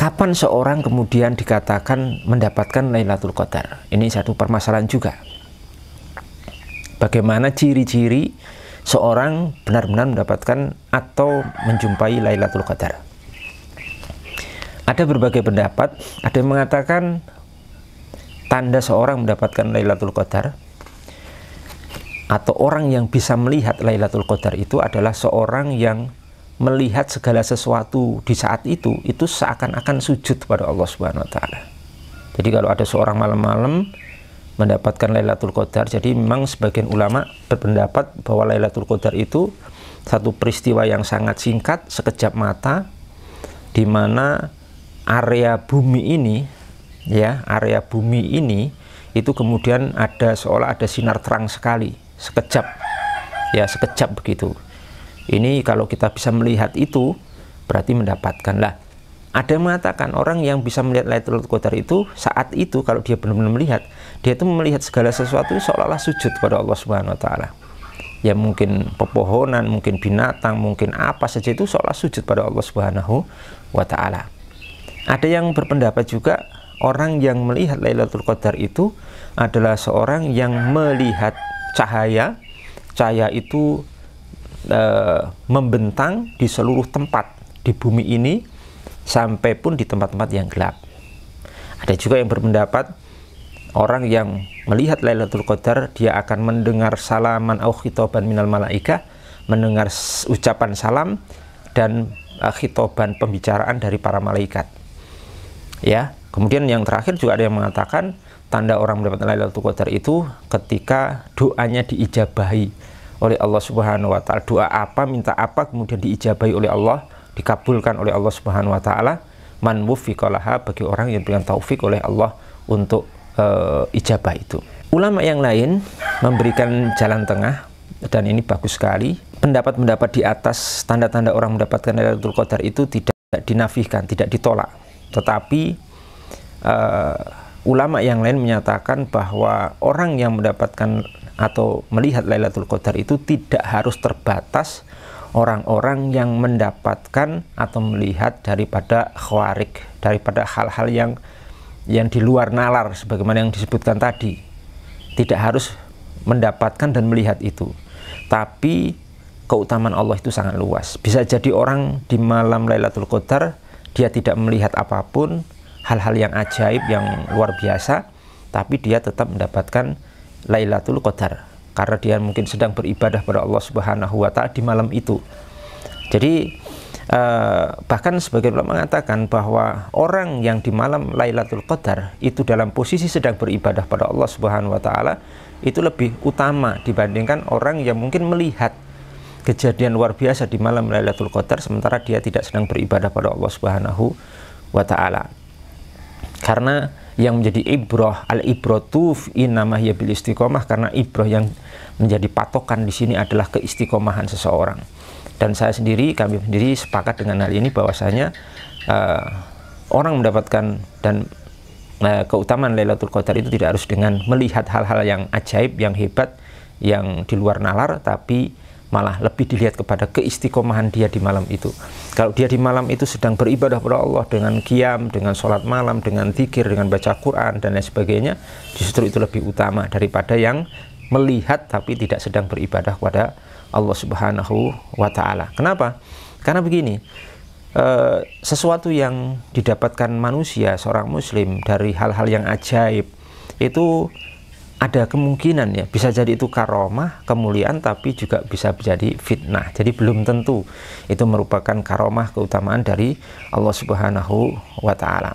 kapan seorang kemudian dikatakan mendapatkan Lailatul Qadar? Ini satu permasalahan juga. Bagaimana ciri-ciri seorang benar-benar mendapatkan atau menjumpai Lailatul Qadar? Ada berbagai pendapat, ada yang mengatakan tanda seorang mendapatkan Lailatul Qadar atau orang yang bisa melihat Lailatul Qadar itu adalah seorang yang melihat segala sesuatu di saat itu itu seakan-akan sujud kepada Allah Subhanahu wa taala. Jadi kalau ada seorang malam-malam mendapatkan Lailatul Qadar, jadi memang sebagian ulama berpendapat bahwa Lailatul Qadar itu satu peristiwa yang sangat singkat, sekejap mata di mana area bumi ini ya, area bumi ini itu kemudian ada seolah ada sinar terang sekali, sekejap. Ya, sekejap begitu ini kalau kita bisa melihat itu berarti mendapatkan lah. Ada yang mengatakan orang yang bisa melihat Lailatul Qadar itu saat itu kalau dia benar-benar melihat, dia itu melihat segala sesuatu seolah-olah sujud kepada Allah Subhanahu wa taala. Ya mungkin pepohonan, mungkin binatang, mungkin apa saja itu seolah sujud pada Allah Subhanahu wa taala. Ada yang berpendapat juga orang yang melihat Lailatul Qadar itu adalah seorang yang melihat cahaya. Cahaya itu e, membentang di seluruh tempat di bumi ini sampai pun di tempat-tempat yang gelap. Ada juga yang berpendapat orang yang melihat Lailatul Qadar dia akan mendengar salaman au khitoban minal malaika, mendengar ucapan salam dan eh, khitoban pembicaraan dari para malaikat. Ya, kemudian yang terakhir juga ada yang mengatakan tanda orang mendapat Lailatul Qadar itu ketika doanya diijabahi oleh Allah Subhanahu wa taala. Doa apa, minta apa kemudian diijabahi oleh Allah, dikabulkan oleh Allah Subhanahu wa taala. Man wufiqalaha bagi orang yang dengan taufik oleh Allah untuk uh, ijabah itu. Ulama yang lain memberikan jalan tengah dan ini bagus sekali. Pendapat-pendapat di atas tanda-tanda orang mendapatkan Lailatul Qadar itu tidak dinafikan, tidak ditolak. Tetapi uh, ulama yang lain menyatakan bahwa orang yang mendapatkan atau melihat Lailatul Qadar itu tidak harus terbatas orang-orang yang mendapatkan atau melihat daripada khawarik, daripada hal-hal yang yang di luar nalar sebagaimana yang disebutkan tadi. Tidak harus mendapatkan dan melihat itu. Tapi keutamaan Allah itu sangat luas. Bisa jadi orang di malam Lailatul Qadar dia tidak melihat apapun, hal-hal yang ajaib yang luar biasa, tapi dia tetap mendapatkan Lailatul Qadar karena dia mungkin sedang beribadah pada Allah Subhanahu wa taala di malam itu. Jadi eh, bahkan sebagian ulama mengatakan bahwa orang yang di malam Lailatul Qadar itu dalam posisi sedang beribadah pada Allah Subhanahu wa taala itu lebih utama dibandingkan orang yang mungkin melihat kejadian luar biasa di malam Lailatul Qadar sementara dia tidak sedang beribadah pada Allah Subhanahu wa taala. Karena yang menjadi ibroh al ibrotuf inamah ya bil istiqomah karena ibroh yang menjadi patokan di sini adalah keistiqomahan seseorang dan saya sendiri kami sendiri sepakat dengan hal ini bahwasanya uh, orang mendapatkan dan uh, keutamaan Lailatul Qadar itu tidak harus dengan melihat hal-hal yang ajaib yang hebat yang di luar nalar tapi malah lebih dilihat kepada keistiqomahan dia di malam itu. Kalau dia di malam itu sedang beribadah kepada Allah dengan kiam, dengan sholat malam, dengan zikir, dengan baca Quran dan lain sebagainya, justru itu lebih utama daripada yang melihat tapi tidak sedang beribadah kepada Allah Subhanahu wa taala. Kenapa? Karena begini, eh, sesuatu yang didapatkan manusia seorang muslim dari hal-hal yang ajaib itu ada kemungkinan ya bisa jadi itu karomah kemuliaan tapi juga bisa menjadi fitnah jadi belum tentu itu merupakan karomah keutamaan dari Allah Subhanahu wa taala